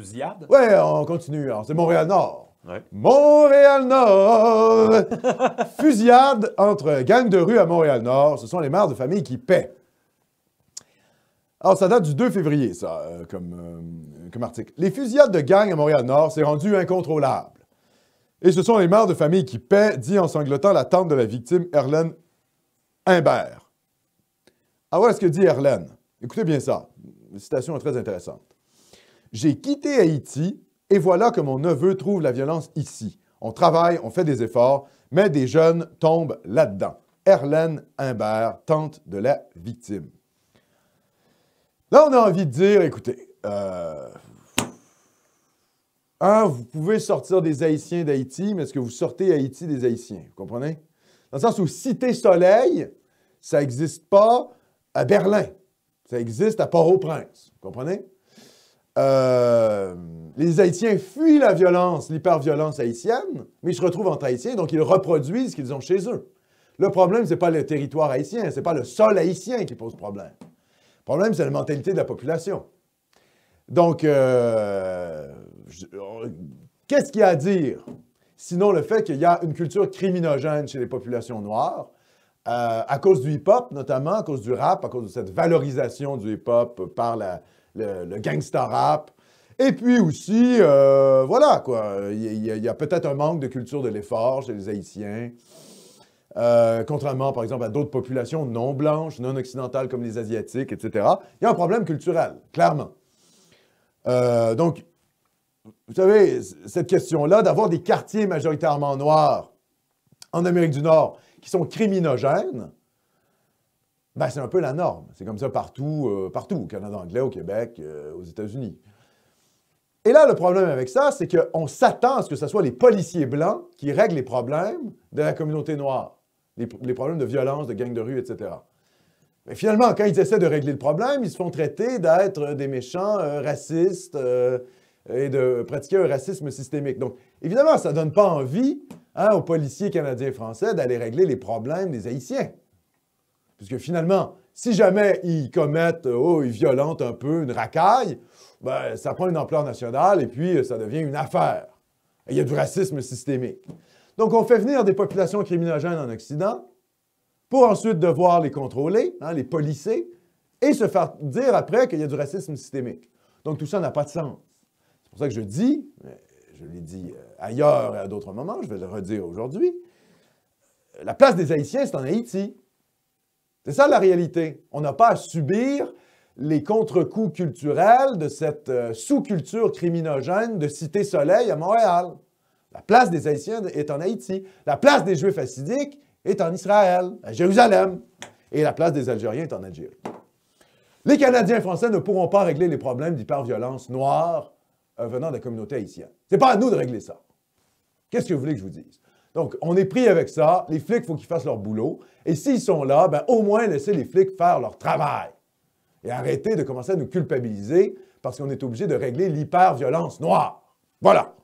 fusillade? Ouais, on continue. C'est Montréal-Nord. Montréal-Nord! Fusillade entre gangs de rue à Montréal-Nord. Ce sont les mères de famille qui paient. Alors, ça date du 2 février, ça, euh, euh, comme, article. Les fusillades de gangs à Montréal-Nord s'est rendu incontrôlable. Et ce sont les mères de famille qui paient, dit en sanglotant la tante de la victime, Erlène Imbert. Ah, voilà ce que dit Erlène. Écoutez bien ça. La citation est très intéressante. J'ai quitté Haïti et voilà que mon neveu trouve la violence ici. On travaille, on fait des efforts, mais des jeunes tombent là-dedans. Erlène Imbert tente de la victime. Là, on a envie de dire, écoutez, un, euh, hein, vous pouvez sortir des Haïtiens d'Haïti, mais est-ce que vous sortez Haïti des Haïtiens? Vous comprenez? Dans le sens où Cité Soleil, ça n'existe pas à Berlin. Ça existe à Port-au-Prince. Vous comprenez? Euh, les Haïtiens fuient la violence, l'hyperviolence haïtienne, mais ils se retrouvent en Haïtiens, donc ils reproduisent ce qu'ils ont chez eux. Le problème, ce n'est pas le territoire haïtien, ce n'est pas le sol haïtien qui pose problème. Le problème, c'est la mentalité de la population. Donc, euh, qu'est-ce qu'il y a à dire? Sinon, le fait qu'il y a une culture criminogène chez les populations noires, euh, à cause du hip-hop notamment, à cause du rap, à cause de cette valorisation du hip-hop par la, le, le gangsta rap. Et puis aussi, euh, voilà, quoi. Il y, a, peut-être un manque de culture de l'effort chez les Haïtiens. Euh, contrairement, par exemple, à d'autres populations non blanches, non occidentales comme les Asiatiques, etc. Il y a un problème culturel, clairement. Euh, donc, vous savez, cette question-là d'avoir des quartiers majoritairement noirs en Amérique du Nord qui sont criminogènes, ben, c'est un peu la norme. C'est comme ça partout, euh, partout, au Canada anglais, au Québec, euh, aux États-Unis. Et là, le problème avec ça, c'est qu'on s'attend à ce que ce soit les policiers blancs qui règlent les problèmes de la communauté noire, les, problèmes de violence, de gangs de rue, etc. Mais finalement, quand ils essaient de régler le problème, ils se font traiter d'être des méchants, euh, racistes, et de pratiquer un racisme systémique. Donc, évidemment, ça ne donne pas envie hein, aux policiers canadiens et français d'aller régler les problèmes des Haïtiens. Puisque finalement, si jamais ils commettent, euh, oh, ils violentent un peu une racaille, ben, ça prend une ampleur nationale et puis euh, ça devient une affaire. il y a du racisme systémique. Donc, on fait venir des populations criminogènes en Occident pour ensuite devoir les contrôler, hein, les policer, et se faire dire après qu'il y a du racisme systémique. Donc, tout ça n'a pas de sens. C'est pour ça que je dis, euh, je l'ai dit ailleurs et à d'autres moments, je vais le redire aujourd'hui, la place des Haïtiens, c'est en Haïti. C'est ça la réalité. On n'a pas à subir les contre-coups culturels de cette euh, sous-culture criminogène de Cité Soleil à Montréal. La place des Haïtiens est en Haïti. La place des Juifs assidiques est en Israël, à Jérusalem. Et la place des Algériens est en Algérie. Les Canadiens français ne pourront pas régler les problèmes d'hyperviolence noire euh, venant de la communauté haïtienne. Ce n'est pas à nous de régler ça. Qu'est-ce que vous voulez que je vous dise? Donc, on est pris avec ça. Les flics, il faut qu'ils fassent leur boulot. Et s'ils sont là, ben, au moins, laissez les flics faire leur travail. Et arrêtez de commencer à nous culpabiliser parce qu'on est obligé de régler l'hyper-violence noire. Voilà.